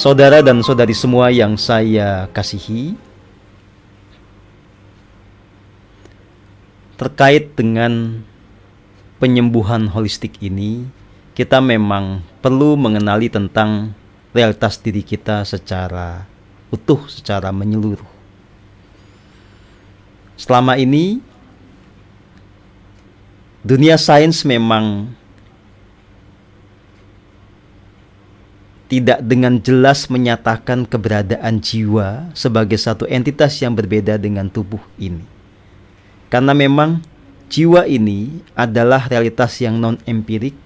Saudara dan saudari semua yang saya kasihi, terkait dengan penyembuhan holistik ini, kita memang perlu mengenali tentang realitas diri kita secara utuh, secara menyeluruh. Selama ini, dunia sains memang tidak dengan jelas menyatakan keberadaan jiwa sebagai satu entitas yang berbeda dengan tubuh ini. Karena memang jiwa ini adalah realitas yang non-empirik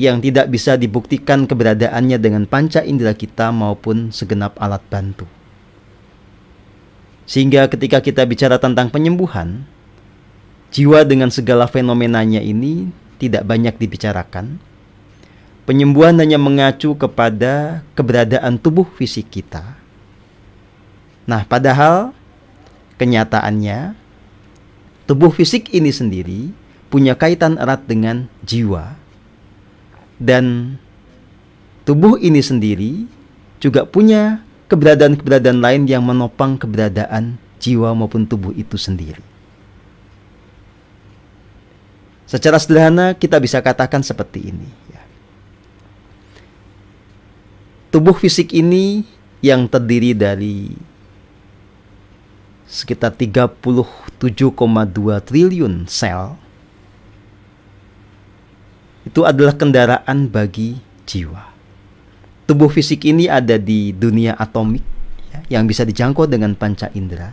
yang tidak bisa dibuktikan keberadaannya dengan panca indera kita maupun segenap alat bantu. Sehingga ketika kita bicara tentang penyembuhan, jiwa dengan segala fenomenanya ini tidak banyak dibicarakan, Penyembuhan hanya mengacu kepada keberadaan tubuh fisik kita. Nah, padahal kenyataannya tubuh fisik ini sendiri punya kaitan erat dengan jiwa. Dan tubuh ini sendiri juga punya keberadaan-keberadaan lain yang menopang keberadaan jiwa maupun tubuh itu sendiri. Secara sederhana kita bisa katakan seperti ini Tubuh fisik ini yang terdiri dari sekitar 37,2 triliun sel itu adalah kendaraan bagi jiwa. Tubuh fisik ini ada di dunia atomik ya, yang bisa dijangkau dengan panca indera.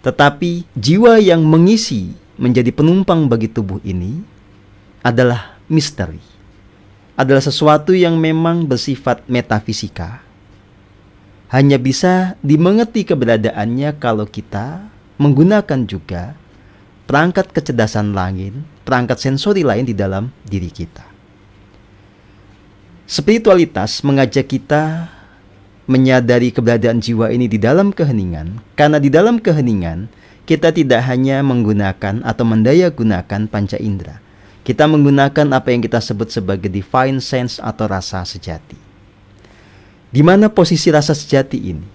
Tetapi jiwa yang mengisi menjadi penumpang bagi tubuh ini adalah misteri adalah sesuatu yang memang bersifat metafisika. Hanya bisa dimengerti keberadaannya kalau kita menggunakan juga perangkat kecerdasan langit, perangkat sensori lain di dalam diri kita. Spiritualitas mengajak kita menyadari keberadaan jiwa ini di dalam keheningan, karena di dalam keheningan kita tidak hanya menggunakan atau mendaya gunakan panca indera, kita menggunakan apa yang kita sebut sebagai divine sense atau rasa sejati. Di mana posisi rasa sejati ini?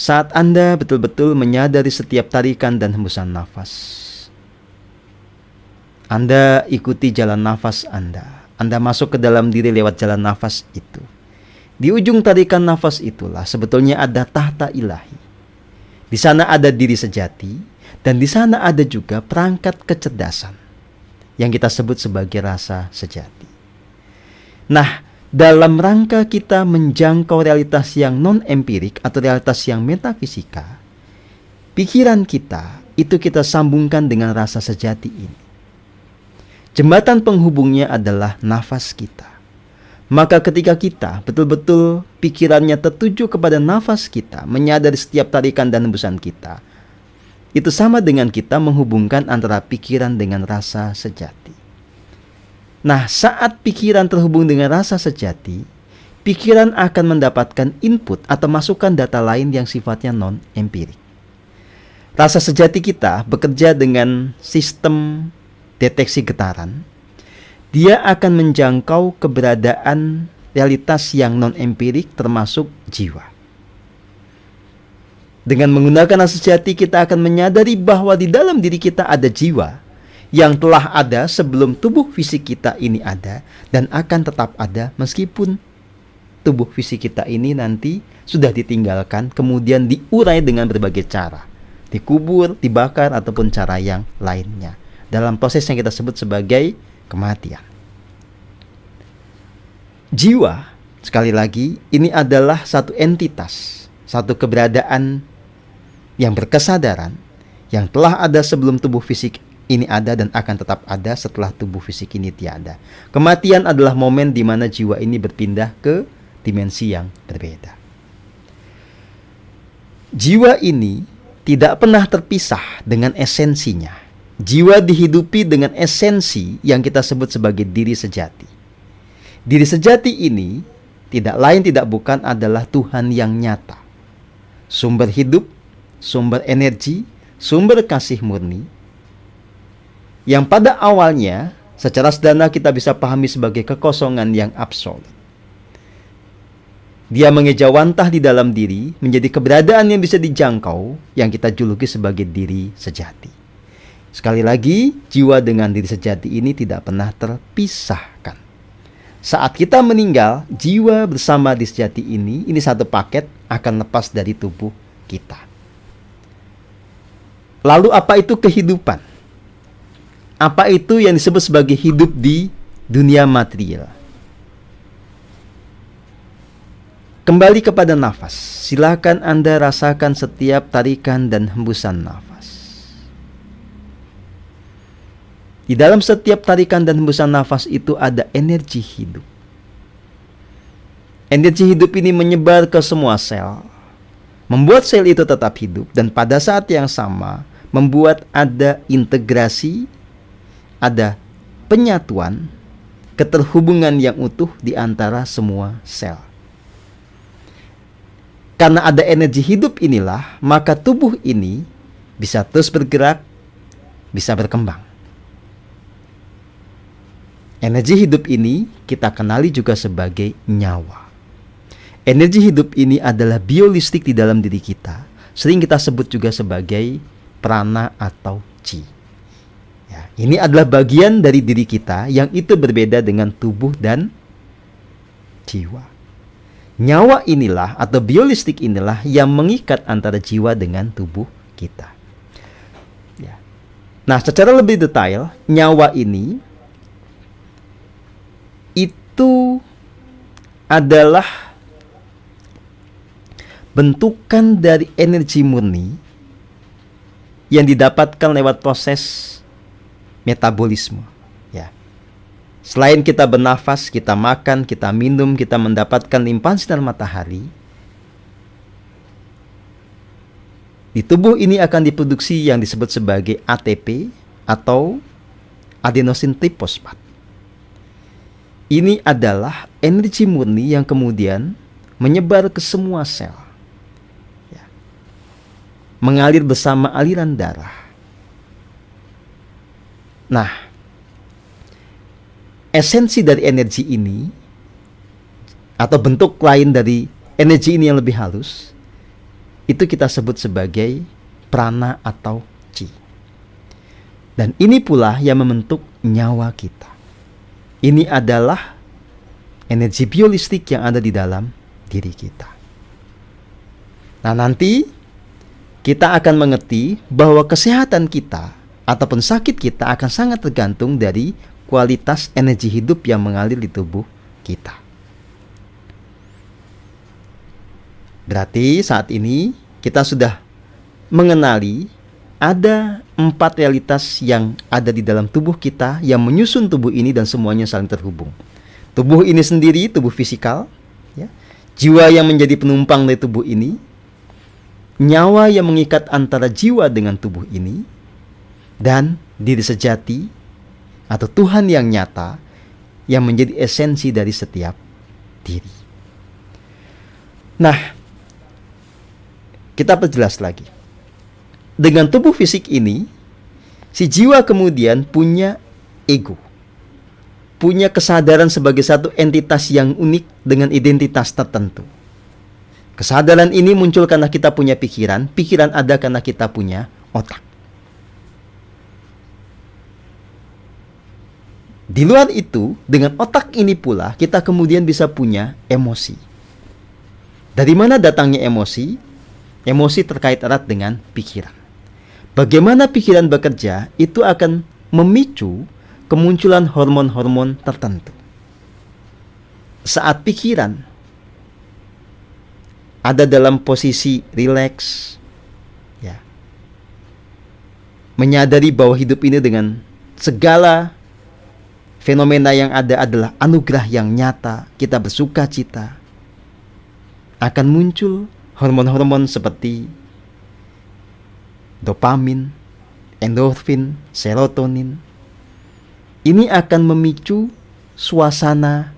Saat Anda betul-betul menyadari setiap tarikan dan hembusan nafas. Anda ikuti jalan nafas Anda. Anda masuk ke dalam diri lewat jalan nafas itu. Di ujung tarikan nafas itulah sebetulnya ada tahta ilahi. Di sana ada diri sejati, dan di sana ada juga perangkat kecerdasan yang kita sebut sebagai rasa sejati. Nah, dalam rangka kita menjangkau realitas yang non-empirik atau realitas yang metafisika, pikiran kita itu kita sambungkan dengan rasa sejati ini. Jembatan penghubungnya adalah nafas kita. Maka ketika kita betul-betul pikirannya tertuju kepada nafas kita, menyadari setiap tarikan dan hembusan kita, itu sama dengan kita menghubungkan antara pikiran dengan rasa sejati. Nah, saat pikiran terhubung dengan rasa sejati, pikiran akan mendapatkan input atau masukan data lain yang sifatnya non-empirik. Rasa sejati kita bekerja dengan sistem deteksi getaran. Dia akan menjangkau keberadaan realitas yang non-empirik termasuk jiwa. Dengan menggunakan asosiasi kita akan menyadari bahwa di dalam diri kita ada jiwa yang telah ada sebelum tubuh fisik kita ini ada dan akan tetap ada meskipun tubuh fisik kita ini nanti sudah ditinggalkan kemudian diurai dengan berbagai cara dikubur, dibakar ataupun cara yang lainnya dalam proses yang kita sebut sebagai kematian. Jiwa sekali lagi ini adalah satu entitas satu keberadaan yang berkesadaran yang telah ada sebelum tubuh fisik ini ada dan akan tetap ada setelah tubuh fisik ini tiada. Kematian adalah momen di mana jiwa ini berpindah ke dimensi yang berbeda. Jiwa ini tidak pernah terpisah dengan esensinya. Jiwa dihidupi dengan esensi yang kita sebut sebagai diri sejati. Diri sejati ini tidak lain tidak bukan adalah Tuhan yang nyata sumber hidup, sumber energi, sumber kasih murni, yang pada awalnya secara sederhana kita bisa pahami sebagai kekosongan yang absolut. Dia mengejawantah di dalam diri menjadi keberadaan yang bisa dijangkau yang kita juluki sebagai diri sejati. Sekali lagi, jiwa dengan diri sejati ini tidak pernah terpisahkan. Saat kita meninggal, jiwa bersama diri sejati ini, ini satu paket akan lepas dari tubuh kita. Lalu apa itu kehidupan? Apa itu yang disebut sebagai hidup di dunia material? Kembali kepada nafas. Silakan Anda rasakan setiap tarikan dan hembusan nafas. Di dalam setiap tarikan dan hembusan nafas itu ada energi hidup. Energi hidup ini menyebar ke semua sel, membuat sel itu tetap hidup dan pada saat yang sama membuat ada integrasi, ada penyatuan, keterhubungan yang utuh di antara semua sel. Karena ada energi hidup inilah, maka tubuh ini bisa terus bergerak, bisa berkembang. Energi hidup ini kita kenali juga sebagai nyawa. Energi hidup ini adalah biolistik di dalam diri kita. Sering kita sebut juga sebagai prana atau chi. Ya, ini adalah bagian dari diri kita yang itu berbeda dengan tubuh dan jiwa. Nyawa inilah atau biolistik inilah yang mengikat antara jiwa dengan tubuh kita. Ya. Nah, secara lebih detail, nyawa ini itu adalah bentukan dari energi murni yang didapatkan lewat proses metabolisme ya. Selain kita bernafas, kita makan, kita minum, kita mendapatkan limpahan sinar matahari, di tubuh ini akan diproduksi yang disebut sebagai ATP atau adenosin trifosfat. Ini adalah energi murni yang kemudian menyebar ke semua sel mengalir bersama aliran darah. Nah, esensi dari energi ini atau bentuk lain dari energi ini yang lebih halus itu kita sebut sebagai prana atau chi. Dan ini pula yang membentuk nyawa kita. Ini adalah energi biolistik yang ada di dalam diri kita. Nah, nanti kita akan mengerti bahwa kesehatan kita ataupun sakit kita akan sangat tergantung dari kualitas energi hidup yang mengalir di tubuh kita. Berarti saat ini kita sudah mengenali ada empat realitas yang ada di dalam tubuh kita yang menyusun tubuh ini dan semuanya saling terhubung. Tubuh ini sendiri, tubuh fisikal, ya, jiwa yang menjadi penumpang dari tubuh ini, nyawa yang mengikat antara jiwa dengan tubuh ini, dan diri sejati atau Tuhan yang nyata yang menjadi esensi dari setiap diri. Nah, kita perjelas lagi. Dengan tubuh fisik ini, si jiwa kemudian punya ego. Punya kesadaran sebagai satu entitas yang unik dengan identitas tertentu Kesadaran ini muncul karena kita punya pikiran, pikiran ada karena kita punya otak. Di luar itu, dengan otak ini pula kita kemudian bisa punya emosi. Dari mana datangnya emosi? Emosi terkait erat dengan pikiran. Bagaimana pikiran bekerja itu akan memicu kemunculan hormon-hormon tertentu. Saat pikiran ada dalam posisi relax ya menyadari bahwa hidup ini dengan segala fenomena yang ada adalah anugerah yang nyata kita bersuka cita akan muncul hormon-hormon seperti dopamin endorfin serotonin ini akan memicu suasana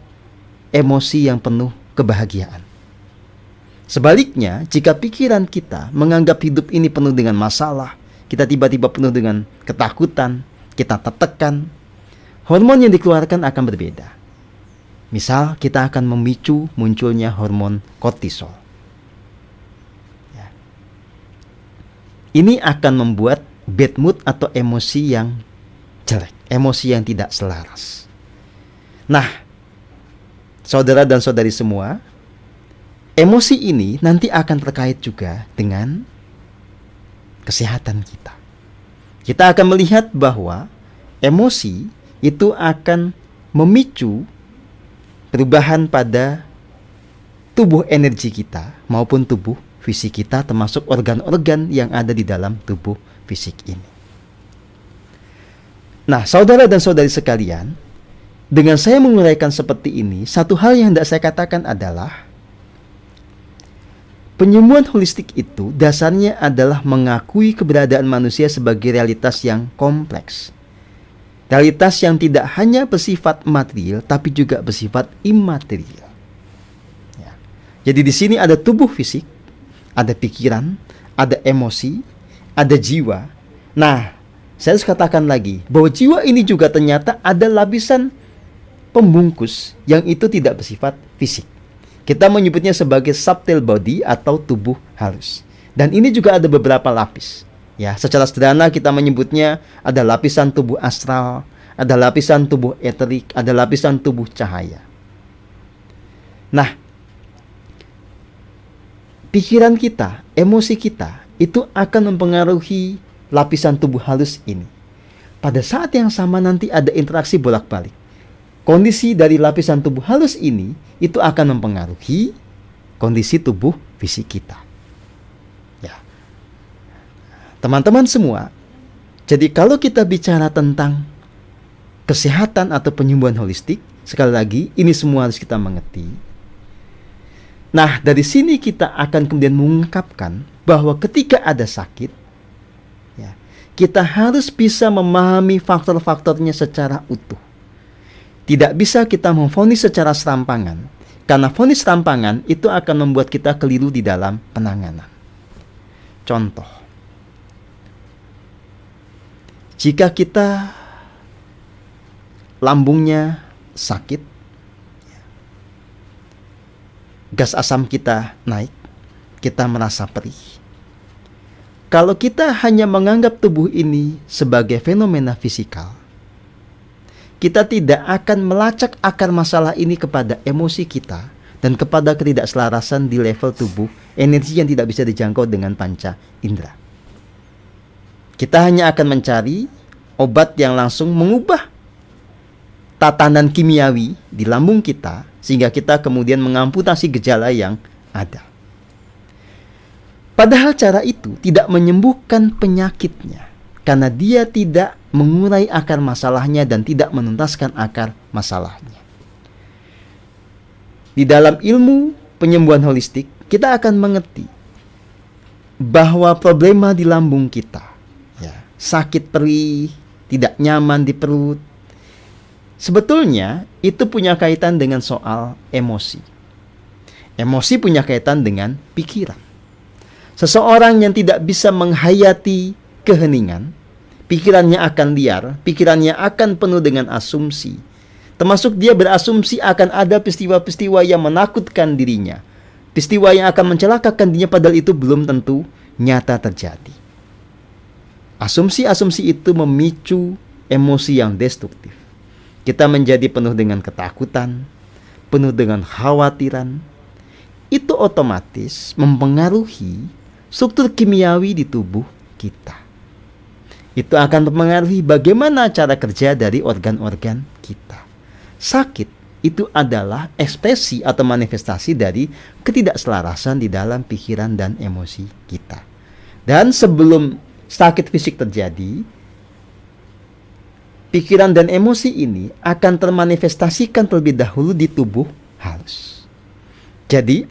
emosi yang penuh kebahagiaan Sebaliknya, jika pikiran kita menganggap hidup ini penuh dengan masalah, kita tiba-tiba penuh dengan ketakutan, kita tertekan, hormon yang dikeluarkan akan berbeda. Misal, kita akan memicu munculnya hormon kortisol. Ya. Ini akan membuat bad mood atau emosi yang jelek, emosi yang tidak selaras. Nah, saudara dan saudari semua, emosi ini nanti akan terkait juga dengan kesehatan kita. Kita akan melihat bahwa emosi itu akan memicu perubahan pada tubuh energi kita maupun tubuh fisik kita termasuk organ-organ yang ada di dalam tubuh fisik ini. Nah, saudara dan saudari sekalian, dengan saya menguraikan seperti ini, satu hal yang tidak saya katakan adalah Penyembuhan holistik itu dasarnya adalah mengakui keberadaan manusia sebagai realitas yang kompleks. Realitas yang tidak hanya bersifat material tapi juga bersifat imaterial. Ya. Jadi di sini ada tubuh fisik, ada pikiran, ada emosi, ada jiwa. Nah, saya harus katakan lagi bahwa jiwa ini juga ternyata ada lapisan pembungkus yang itu tidak bersifat fisik. Kita menyebutnya sebagai subtle body atau tubuh halus. Dan ini juga ada beberapa lapis. Ya, secara sederhana kita menyebutnya ada lapisan tubuh astral, ada lapisan tubuh eterik, ada lapisan tubuh cahaya. Nah, pikiran kita, emosi kita itu akan mempengaruhi lapisan tubuh halus ini. Pada saat yang sama nanti ada interaksi bolak-balik kondisi dari lapisan tubuh halus ini itu akan mempengaruhi kondisi tubuh fisik kita. Ya. Teman-teman semua, jadi kalau kita bicara tentang kesehatan atau penyembuhan holistik, sekali lagi ini semua harus kita mengerti. Nah, dari sini kita akan kemudian mengungkapkan bahwa ketika ada sakit, ya, kita harus bisa memahami faktor-faktornya secara utuh tidak bisa kita memfonis secara serampangan, karena fonis serampangan itu akan membuat kita keliru di dalam penanganan. Contoh, jika kita lambungnya sakit, gas asam kita naik, kita merasa perih. Kalau kita hanya menganggap tubuh ini sebagai fenomena fisikal, kita tidak akan melacak akar masalah ini kepada emosi kita dan kepada ketidakselarasan di level tubuh, energi yang tidak bisa dijangkau dengan panca indera. Kita hanya akan mencari obat yang langsung mengubah tatanan kimiawi di lambung kita sehingga kita kemudian mengamputasi gejala yang ada. Padahal cara itu tidak menyembuhkan penyakitnya karena dia tidak mengurai akar masalahnya dan tidak menuntaskan akar masalahnya. Di dalam ilmu penyembuhan holistik, kita akan mengerti bahwa problema di lambung kita, ya, sakit perih, tidak nyaman di perut, sebetulnya itu punya kaitan dengan soal emosi. Emosi punya kaitan dengan pikiran. Seseorang yang tidak bisa menghayati keheningan, Pikirannya akan liar, pikirannya akan penuh dengan asumsi. Termasuk dia berasumsi akan ada peristiwa-peristiwa yang menakutkan dirinya. Peristiwa yang akan mencelakakan dirinya padahal itu belum tentu nyata terjadi. Asumsi-asumsi itu memicu emosi yang destruktif. Kita menjadi penuh dengan ketakutan, penuh dengan khawatiran. Itu otomatis mempengaruhi struktur kimiawi di tubuh kita itu akan mempengaruhi bagaimana cara kerja dari organ-organ kita. Sakit itu adalah ekspresi atau manifestasi dari ketidakselarasan di dalam pikiran dan emosi kita. Dan sebelum sakit fisik terjadi, pikiran dan emosi ini akan termanifestasikan terlebih dahulu di tubuh halus. Jadi,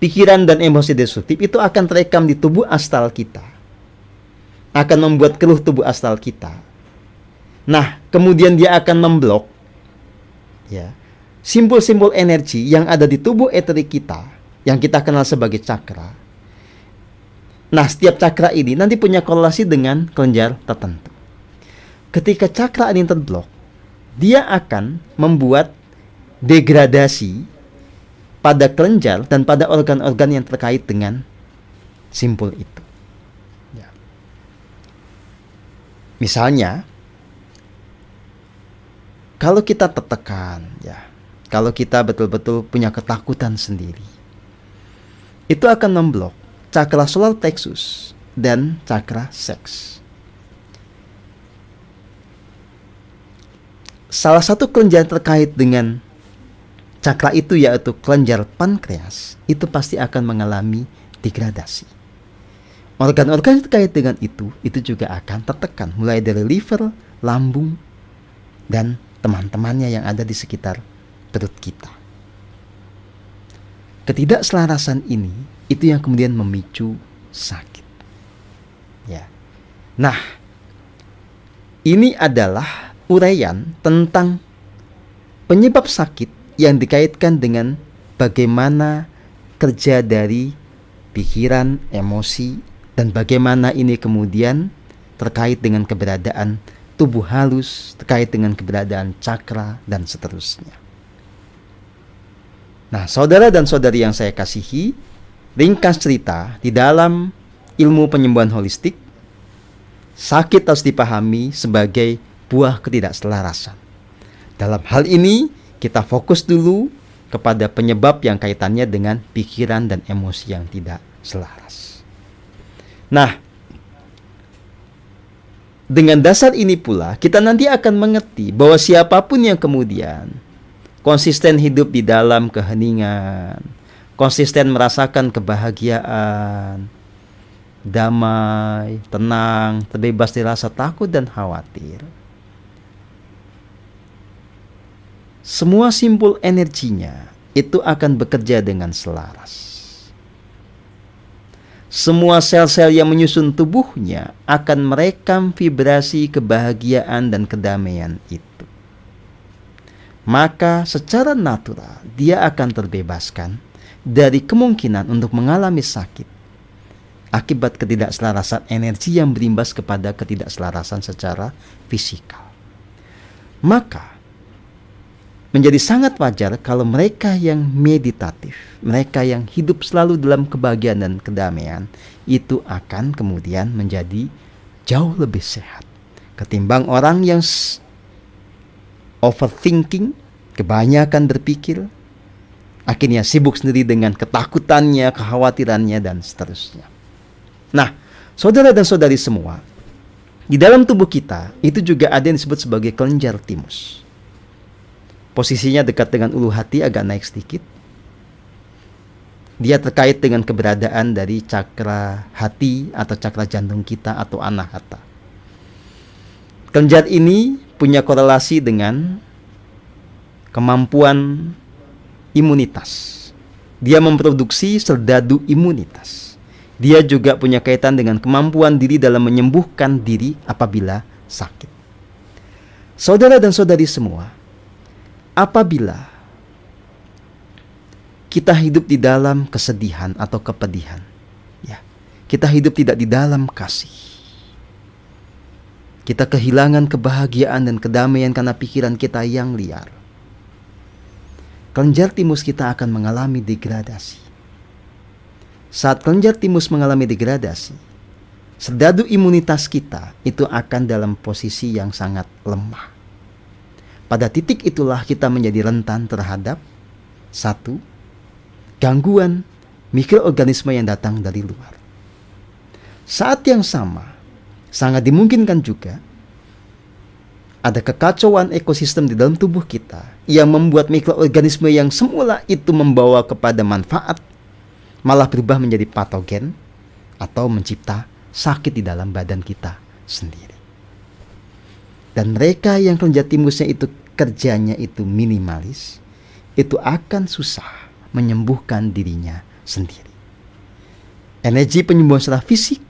pikiran dan emosi destruktif itu akan terekam di tubuh astral kita akan membuat keruh tubuh astral kita. Nah, kemudian dia akan memblok ya simpul simbol energi yang ada di tubuh eterik kita yang kita kenal sebagai cakra. Nah, setiap cakra ini nanti punya korelasi dengan kelenjar tertentu. Ketika cakra ini terblok, dia akan membuat degradasi pada kelenjar dan pada organ-organ yang terkait dengan simpul itu. Misalnya, kalau kita tertekan, ya, kalau kita betul-betul punya ketakutan sendiri, itu akan memblok cakra solar plexus dan cakra seks. Salah satu kelenjar terkait dengan cakra itu yaitu kelenjar pankreas itu pasti akan mengalami degradasi. Organ-organ terkait dengan itu, itu juga akan tertekan mulai dari liver, lambung, dan teman-temannya yang ada di sekitar perut kita. Ketidakselarasan ini itu yang kemudian memicu sakit. Ya. Nah, ini adalah uraian tentang penyebab sakit yang dikaitkan dengan bagaimana kerja dari pikiran, emosi, dan bagaimana ini kemudian terkait dengan keberadaan tubuh halus, terkait dengan keberadaan cakra, dan seterusnya. Nah, saudara dan saudari yang saya kasihi, ringkas cerita di dalam ilmu penyembuhan holistik, sakit harus dipahami sebagai buah ketidakselarasan. Dalam hal ini, kita fokus dulu kepada penyebab yang kaitannya dengan pikiran dan emosi yang tidak selaras. Nah, dengan dasar ini pula kita nanti akan mengerti bahwa siapapun yang kemudian konsisten hidup di dalam keheningan, konsisten merasakan kebahagiaan, damai, tenang, terbebas dari rasa takut dan khawatir. Semua simpul energinya itu akan bekerja dengan selaras. Semua sel-sel yang menyusun tubuhnya akan merekam vibrasi kebahagiaan dan kedamaian itu. Maka secara natural dia akan terbebaskan dari kemungkinan untuk mengalami sakit akibat ketidakselarasan energi yang berimbas kepada ketidakselarasan secara fisikal. Maka Menjadi sangat wajar kalau mereka yang meditatif, mereka yang hidup selalu dalam kebahagiaan dan kedamaian, itu akan kemudian menjadi jauh lebih sehat ketimbang orang yang overthinking, kebanyakan berpikir, akhirnya sibuk sendiri dengan ketakutannya, kekhawatirannya, dan seterusnya. Nah, saudara dan saudari semua, di dalam tubuh kita itu juga ada yang disebut sebagai kelenjar timus. Posisinya dekat dengan ulu hati agak naik sedikit. Dia terkait dengan keberadaan dari cakra hati atau cakra jantung kita atau anahata. Kelenjar ini punya korelasi dengan kemampuan imunitas. Dia memproduksi serdadu imunitas. Dia juga punya kaitan dengan kemampuan diri dalam menyembuhkan diri apabila sakit. Saudara dan saudari semua, apabila kita hidup di dalam kesedihan atau kepedihan, ya, kita hidup tidak di dalam kasih. Kita kehilangan kebahagiaan dan kedamaian karena pikiran kita yang liar. Kelenjar timus kita akan mengalami degradasi. Saat kelenjar timus mengalami degradasi, sedadu imunitas kita itu akan dalam posisi yang sangat lemah. Pada titik itulah kita menjadi rentan terhadap satu gangguan mikroorganisme yang datang dari luar. Saat yang sama, sangat dimungkinkan juga ada kekacauan ekosistem di dalam tubuh kita yang membuat mikroorganisme yang semula itu membawa kepada manfaat malah berubah menjadi patogen atau mencipta sakit di dalam badan kita sendiri dan mereka yang kerja timusnya itu kerjanya itu minimalis, itu akan susah menyembuhkan dirinya sendiri. Energi penyembuhan secara fisik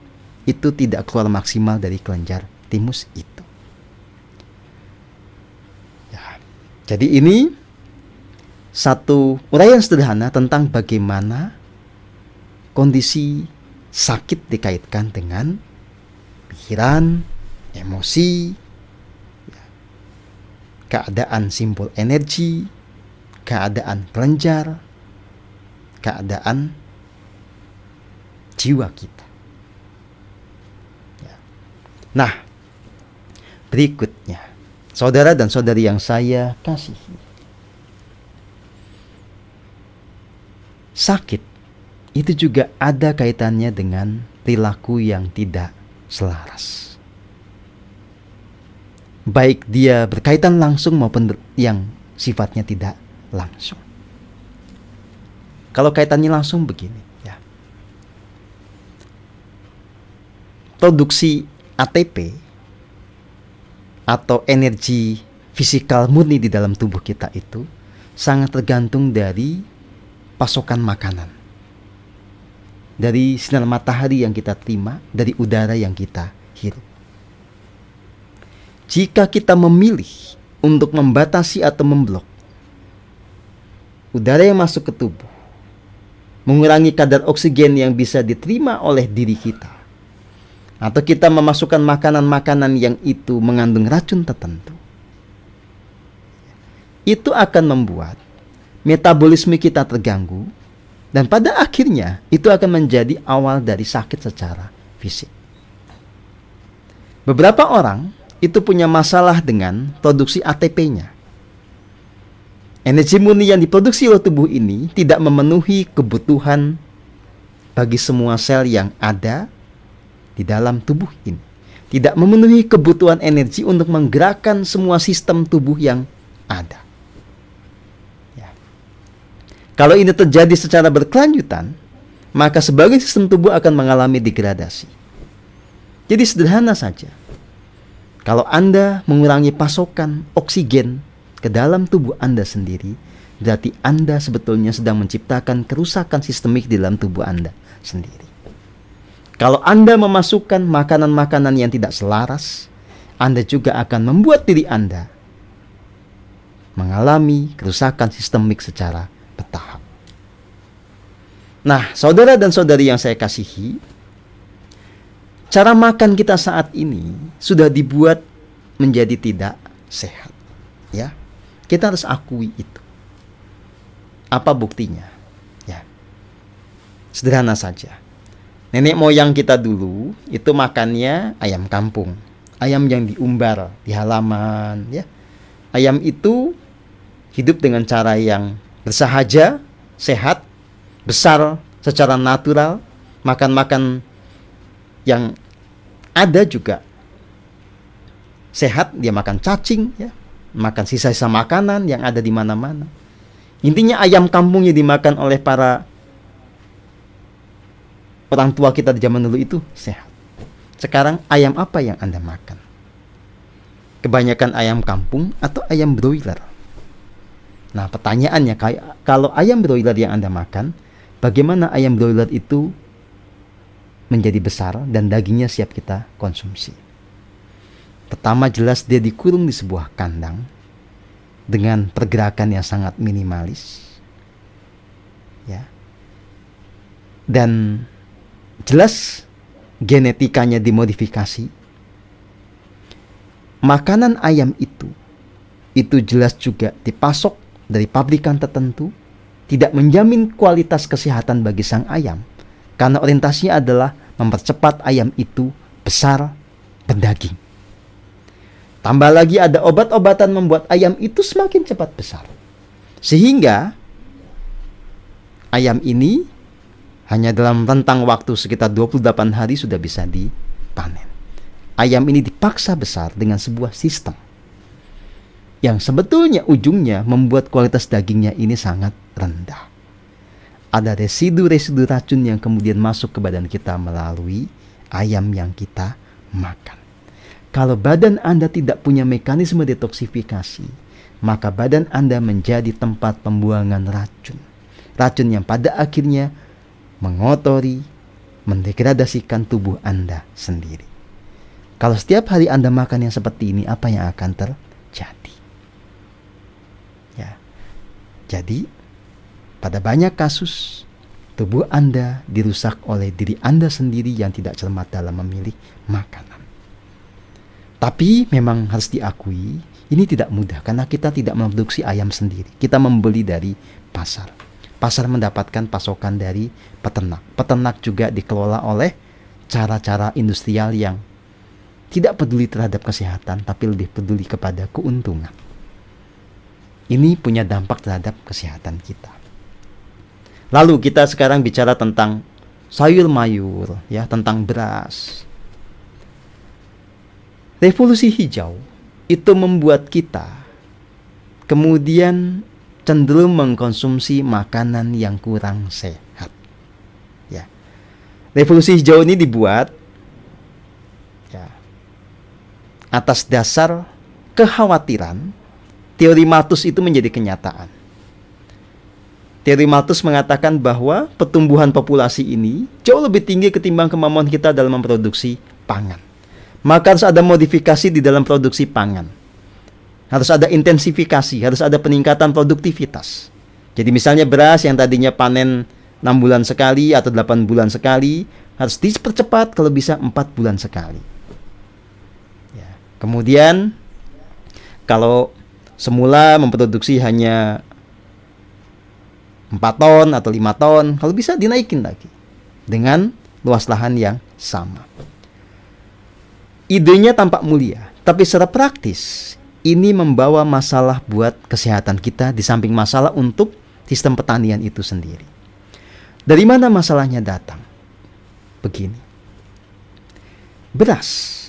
itu tidak keluar maksimal dari kelenjar timus itu. Ya, jadi ini satu uraian sederhana tentang bagaimana kondisi sakit dikaitkan dengan pikiran, emosi, keadaan simpul energi, keadaan kelenjar, keadaan jiwa kita. Ya. Nah, berikutnya, saudara dan saudari yang saya kasihi, sakit itu juga ada kaitannya dengan perilaku yang tidak selaras baik dia berkaitan langsung maupun yang sifatnya tidak langsung. Kalau kaitannya langsung begini, ya. Produksi ATP atau energi fisikal murni di dalam tubuh kita itu sangat tergantung dari pasokan makanan. Dari sinar matahari yang kita terima, dari udara yang kita hirup jika kita memilih untuk membatasi atau memblok udara yang masuk ke tubuh, mengurangi kadar oksigen yang bisa diterima oleh diri kita, atau kita memasukkan makanan-makanan yang itu mengandung racun tertentu, itu akan membuat metabolisme kita terganggu, dan pada akhirnya itu akan menjadi awal dari sakit secara fisik. Beberapa orang itu punya masalah dengan produksi ATP-nya. Energi murni yang diproduksi oleh tubuh ini tidak memenuhi kebutuhan bagi semua sel yang ada di dalam tubuh ini. Tidak memenuhi kebutuhan energi untuk menggerakkan semua sistem tubuh yang ada. Ya. Kalau ini terjadi secara berkelanjutan, maka sebagian sistem tubuh akan mengalami degradasi. Jadi sederhana saja. Kalau Anda mengurangi pasokan oksigen ke dalam tubuh Anda sendiri, berarti Anda sebetulnya sedang menciptakan kerusakan sistemik di dalam tubuh Anda sendiri. Kalau Anda memasukkan makanan-makanan yang tidak selaras, Anda juga akan membuat diri Anda mengalami kerusakan sistemik secara bertahap. Nah, saudara dan saudari yang saya kasihi, cara makan kita saat ini sudah dibuat menjadi tidak sehat. Ya, kita harus akui itu. Apa buktinya? Ya, sederhana saja. Nenek moyang kita dulu itu makannya ayam kampung, ayam yang diumbar di halaman. Ya, ayam itu hidup dengan cara yang bersahaja, sehat, besar secara natural, makan-makan yang ada juga sehat dia makan cacing ya makan sisa-sisa makanan yang ada di mana-mana intinya ayam kampungnya dimakan oleh para orang tua kita di zaman dulu itu sehat sekarang ayam apa yang anda makan kebanyakan ayam kampung atau ayam broiler nah pertanyaannya kalau ayam broiler yang anda makan bagaimana ayam broiler itu menjadi besar dan dagingnya siap kita konsumsi. Pertama jelas dia dikurung di sebuah kandang dengan pergerakan yang sangat minimalis. Ya. Dan jelas genetikanya dimodifikasi. Makanan ayam itu itu jelas juga dipasok dari pabrikan tertentu tidak menjamin kualitas kesehatan bagi sang ayam karena orientasinya adalah mempercepat ayam itu besar pendaging. Tambah lagi ada obat-obatan membuat ayam itu semakin cepat besar. Sehingga ayam ini hanya dalam rentang waktu sekitar 28 hari sudah bisa dipanen. Ayam ini dipaksa besar dengan sebuah sistem yang sebetulnya ujungnya membuat kualitas dagingnya ini sangat rendah ada residu-residu racun yang kemudian masuk ke badan kita melalui ayam yang kita makan. Kalau badan Anda tidak punya mekanisme detoksifikasi, maka badan Anda menjadi tempat pembuangan racun. Racun yang pada akhirnya mengotori, mendegradasikan tubuh Anda sendiri. Kalau setiap hari Anda makan yang seperti ini, apa yang akan terjadi? Ya. Jadi, pada banyak kasus, tubuh Anda dirusak oleh diri Anda sendiri yang tidak cermat dalam memilih makanan. Tapi memang harus diakui, ini tidak mudah karena kita tidak memproduksi ayam sendiri. Kita membeli dari pasar. Pasar mendapatkan pasokan dari peternak. Peternak juga dikelola oleh cara-cara industrial yang tidak peduli terhadap kesehatan, tapi lebih peduli kepada keuntungan. Ini punya dampak terhadap kesehatan kita. Lalu kita sekarang bicara tentang sayur mayur, ya, tentang beras. Revolusi hijau itu membuat kita kemudian cenderung mengkonsumsi makanan yang kurang sehat. Ya. Revolusi hijau ini dibuat ya, atas dasar kekhawatiran teori Malthus itu menjadi kenyataan Terry Malthus mengatakan bahwa pertumbuhan populasi ini jauh lebih tinggi ketimbang kemampuan kita dalam memproduksi pangan. Maka harus ada modifikasi di dalam produksi pangan. Harus ada intensifikasi, harus ada peningkatan produktivitas. Jadi misalnya beras yang tadinya panen 6 bulan sekali atau 8 bulan sekali harus dipercepat kalau bisa 4 bulan sekali. Ya, kemudian kalau semula memproduksi hanya 4 ton atau 5 ton, kalau bisa dinaikin lagi dengan luas lahan yang sama. Idenya tampak mulia, tapi secara praktis ini membawa masalah buat kesehatan kita di samping masalah untuk sistem pertanian itu sendiri. Dari mana masalahnya datang? Begini. Beras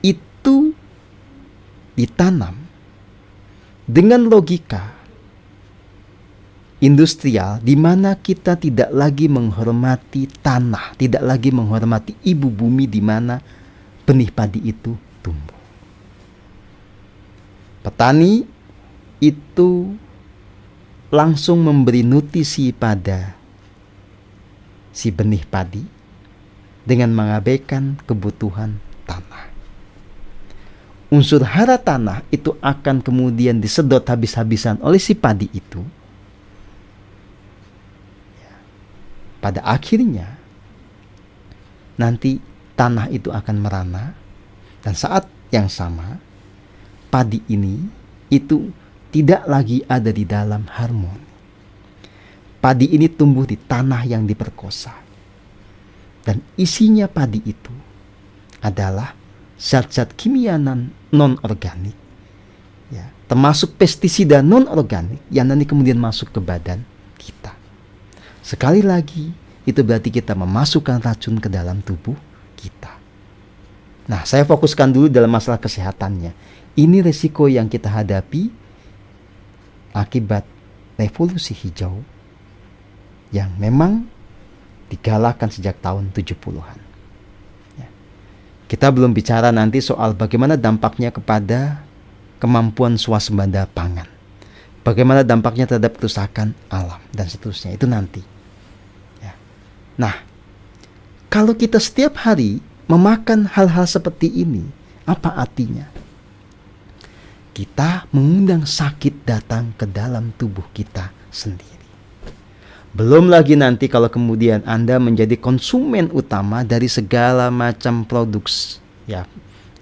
itu ditanam dengan logika industrial di mana kita tidak lagi menghormati tanah, tidak lagi menghormati ibu bumi di mana benih padi itu tumbuh. Petani itu langsung memberi nutrisi pada si benih padi dengan mengabaikan kebutuhan tanah. Unsur hara tanah itu akan kemudian disedot habis-habisan oleh si padi itu pada akhirnya nanti tanah itu akan merana dan saat yang sama padi ini itu tidak lagi ada di dalam harmoni. Padi ini tumbuh di tanah yang diperkosa. Dan isinya padi itu adalah zat-zat kimia non-organik. Ya, termasuk pestisida non-organik yang nanti kemudian masuk ke badan Sekali lagi, itu berarti kita memasukkan racun ke dalam tubuh kita. Nah, saya fokuskan dulu dalam masalah kesehatannya. Ini risiko yang kita hadapi akibat revolusi hijau yang memang digalakkan sejak tahun 70-an. Ya. Kita belum bicara nanti soal bagaimana dampaknya kepada kemampuan swasembada pangan. Bagaimana dampaknya terhadap kerusakan alam dan seterusnya. Itu nanti. Nah, kalau kita setiap hari memakan hal-hal seperti ini, apa artinya? Kita mengundang sakit datang ke dalam tubuh kita sendiri. Belum lagi nanti kalau kemudian Anda menjadi konsumen utama dari segala macam produk ya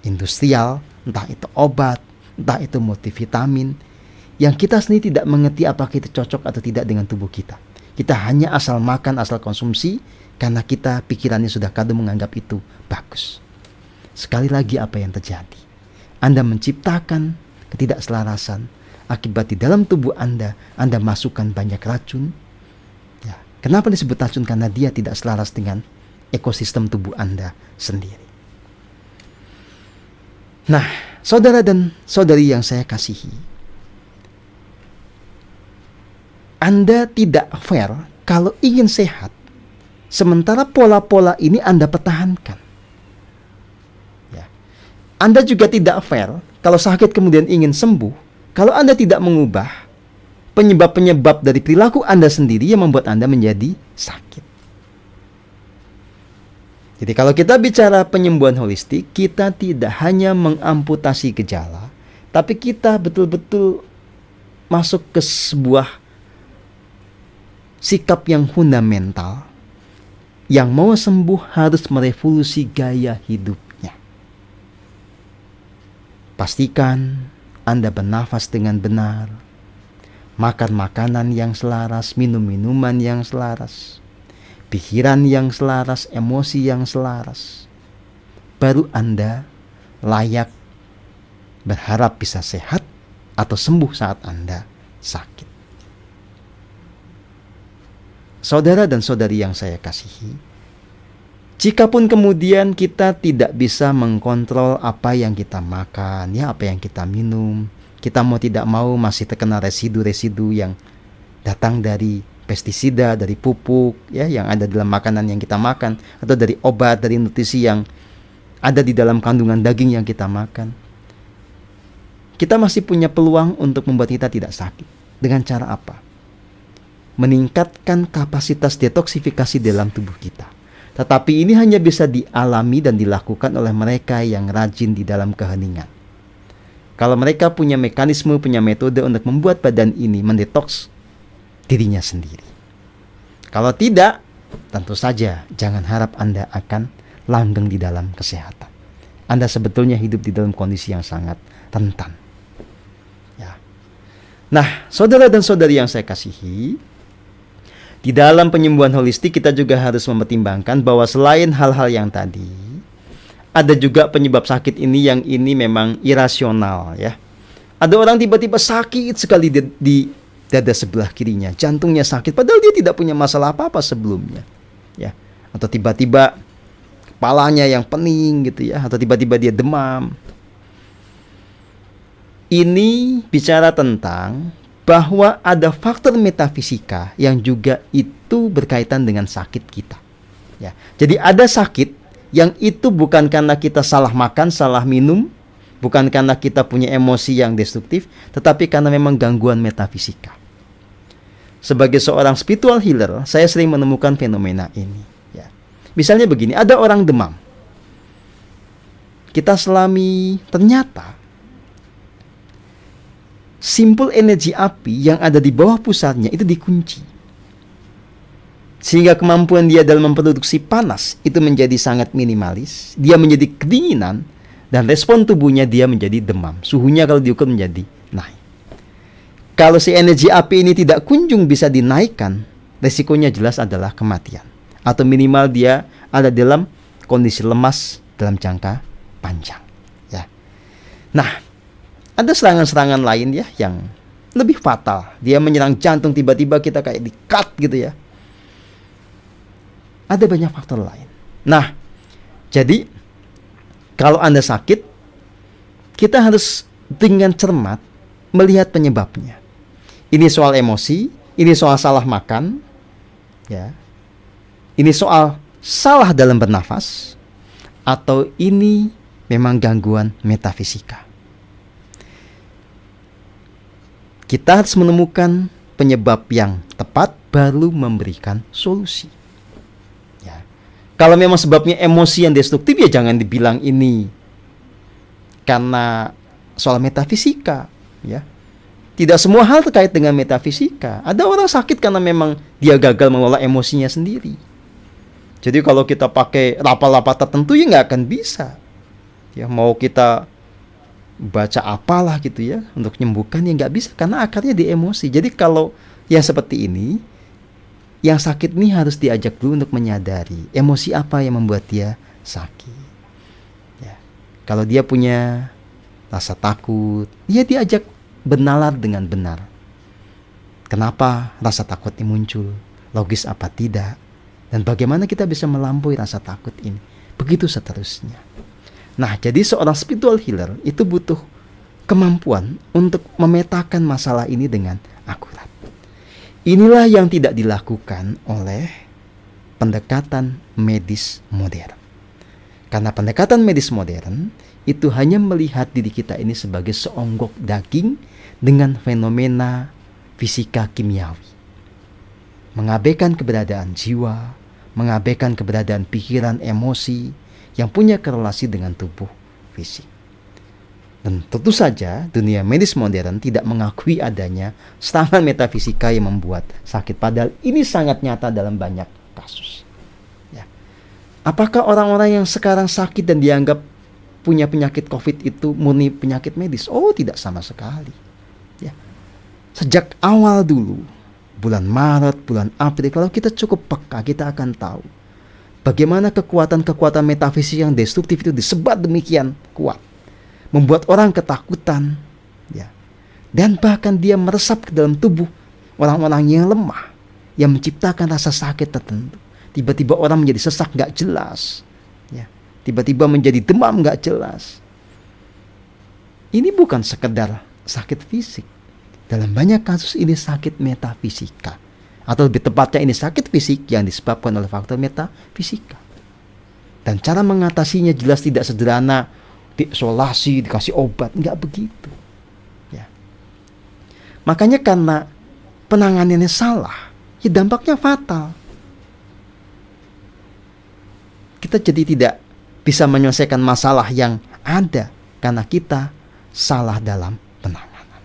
industrial, entah itu obat, entah itu multivitamin yang kita sendiri tidak mengerti apakah itu cocok atau tidak dengan tubuh kita. Kita hanya asal makan, asal konsumsi karena kita pikirannya sudah kadu menganggap itu bagus. Sekali lagi apa yang terjadi? Anda menciptakan ketidakselarasan akibat di dalam tubuh Anda Anda masukkan banyak racun. Ya. Kenapa disebut racun? Karena dia tidak selaras dengan ekosistem tubuh Anda sendiri. Nah, saudara dan saudari yang saya kasihi, Anda tidak fair kalau ingin sehat, sementara pola-pola ini Anda pertahankan. Ya. Anda juga tidak fair kalau sakit kemudian ingin sembuh, kalau Anda tidak mengubah penyebab-penyebab dari perilaku Anda sendiri yang membuat Anda menjadi sakit. Jadi kalau kita bicara penyembuhan holistik, kita tidak hanya mengamputasi gejala, tapi kita betul-betul masuk ke sebuah sikap yang fundamental. Yang mau sembuh harus merevolusi gaya hidupnya. Pastikan Anda bernafas dengan benar, makan makanan yang selaras, minum minuman yang selaras, pikiran yang selaras, emosi yang selaras. Baru Anda layak berharap bisa sehat atau sembuh saat Anda sakit. Saudara dan saudari yang saya kasihi, jikapun kemudian kita tidak bisa mengkontrol apa yang kita makan, ya apa yang kita minum, kita mau tidak mau masih terkena residu-residu yang datang dari pestisida, dari pupuk, ya yang ada dalam makanan yang kita makan atau dari obat, dari nutrisi yang ada di dalam kandungan daging yang kita makan. Kita masih punya peluang untuk membuat kita tidak sakit. Dengan cara apa? meningkatkan kapasitas detoksifikasi dalam tubuh kita. Tetapi ini hanya bisa dialami dan dilakukan oleh mereka yang rajin di dalam keheningan. Kalau mereka punya mekanisme, punya metode untuk membuat badan ini mendetoks dirinya sendiri. Kalau tidak, tentu saja jangan harap Anda akan langgeng di dalam kesehatan. Anda sebetulnya hidup di dalam kondisi yang sangat rentan. Ya. Nah, saudara dan saudari yang saya kasihi, di dalam penyembuhan holistik kita juga harus mempertimbangkan bahwa selain hal-hal yang tadi, ada juga penyebab sakit ini yang ini memang irasional ya. Ada orang tiba-tiba sakit sekali di, di dada sebelah kirinya, jantungnya sakit padahal dia tidak punya masalah apa-apa sebelumnya. Ya. Atau tiba-tiba kepalanya yang pening gitu ya, atau tiba-tiba dia demam. Ini bicara tentang bahwa ada faktor metafisika yang juga itu berkaitan dengan sakit kita. Ya. Jadi ada sakit yang itu bukan karena kita salah makan, salah minum, bukan karena kita punya emosi yang destruktif, tetapi karena memang gangguan metafisika. Sebagai seorang spiritual healer, saya sering menemukan fenomena ini. Ya. Misalnya begini, ada orang demam. Kita selami, ternyata simpul energi api yang ada di bawah pusatnya itu dikunci. Sehingga kemampuan dia dalam memproduksi panas itu menjadi sangat minimalis. Dia menjadi kedinginan dan respon tubuhnya dia menjadi demam. Suhunya kalau diukur menjadi naik. Kalau si energi api ini tidak kunjung bisa dinaikkan, resikonya jelas adalah kematian. Atau minimal dia ada dalam kondisi lemas dalam jangka panjang. Ya. Nah, ada serangan-serangan lain ya yang lebih fatal. Dia menyerang jantung tiba-tiba kita kayak di cut gitu ya. Ada banyak faktor lain. Nah, jadi kalau Anda sakit, kita harus dengan cermat melihat penyebabnya. Ini soal emosi, ini soal salah makan, ya. Ini soal salah dalam bernafas atau ini memang gangguan metafisika. Kita harus menemukan penyebab yang tepat baru memberikan solusi. Ya. Kalau memang sebabnya emosi yang destruktif ya jangan dibilang ini karena soal metafisika, ya. Tidak semua hal terkait dengan metafisika. Ada orang sakit karena memang dia gagal mengelola emosinya sendiri. Jadi kalau kita pakai lapa-lapa tertentu ya nggak akan bisa. Ya mau kita baca apalah gitu ya untuk menyembuhkan yang nggak bisa karena akarnya di emosi jadi kalau yang seperti ini yang sakit nih harus diajak dulu untuk menyadari emosi apa yang membuat dia sakit ya kalau dia punya rasa takut dia ya diajak benalar dengan benar kenapa rasa takut ini muncul logis apa tidak dan bagaimana kita bisa melampaui rasa takut ini begitu seterusnya Nah, jadi seorang spiritual healer itu butuh kemampuan untuk memetakan masalah ini dengan akurat. Inilah yang tidak dilakukan oleh pendekatan medis modern. Karena pendekatan medis modern itu hanya melihat diri kita ini sebagai seonggok daging dengan fenomena fisika kimiawi. Mengabaikan keberadaan jiwa, mengabaikan keberadaan pikiran, emosi, yang punya korelasi dengan tubuh fisik. Dan tentu saja dunia medis modern tidak mengakui adanya serangan metafisika yang membuat sakit. Padahal ini sangat nyata dalam banyak kasus. Ya. Apakah orang-orang yang sekarang sakit dan dianggap punya penyakit COVID itu murni penyakit medis? Oh tidak sama sekali. Ya. Sejak awal dulu, bulan Maret, bulan April, kalau kita cukup peka kita akan tahu Bagaimana kekuatan-kekuatan metafisik yang destruktif itu disebat demikian kuat, membuat orang ketakutan, ya. Dan bahkan dia meresap ke dalam tubuh orang-orang yang lemah, yang menciptakan rasa sakit tertentu. Tiba-tiba orang menjadi sesak nggak jelas, ya. Tiba-tiba menjadi demam nggak jelas. Ini bukan sekedar sakit fisik. Dalam banyak kasus ini sakit metafisika atau lebih tepatnya ini sakit fisik yang disebabkan oleh faktor metafisika. Dan cara mengatasinya jelas tidak sederhana diisolasi, dikasih obat, nggak begitu. Ya. Makanya karena penanganannya salah, ya dampaknya fatal. Kita jadi tidak bisa menyelesaikan masalah yang ada karena kita salah dalam penanganan.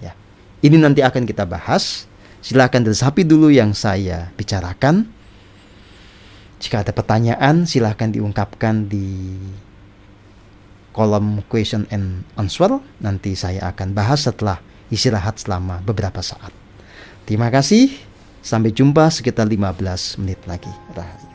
Ya. Ini nanti akan kita bahas Silahkan diresapi dulu yang saya bicarakan. Jika ada pertanyaan, silahkan diungkapkan di kolom question and answer. Nanti saya akan bahas setelah istirahat selama beberapa saat. Terima kasih. Sampai jumpa sekitar 15 menit lagi. Rahayu.